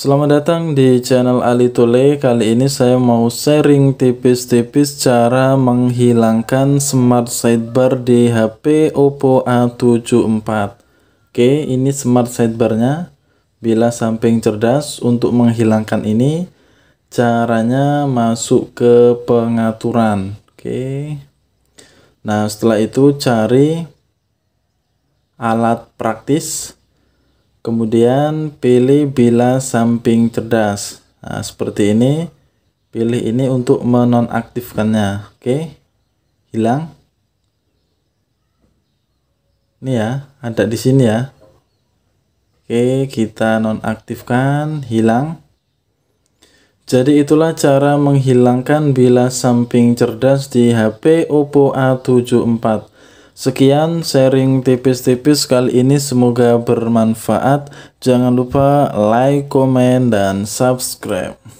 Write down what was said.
Selamat datang di channel Ali Tule. Kali ini saya mau sharing tipis-tipis cara menghilangkan smart sidebar di HP Oppo A74. Oke, ini smart sidebarnya. Bila samping cerdas untuk menghilangkan ini, caranya masuk ke pengaturan. Oke. Nah, setelah itu cari alat praktis Kemudian pilih bila samping cerdas. Nah, seperti ini. Pilih ini untuk menonaktifkannya. Oke. Hilang. Ini ya, ada di sini ya. Oke, kita nonaktifkan, hilang. Jadi itulah cara menghilangkan bila samping cerdas di HP Oppo A74. Sekian sharing tipis-tipis kali ini semoga bermanfaat. Jangan lupa like, komen, dan subscribe.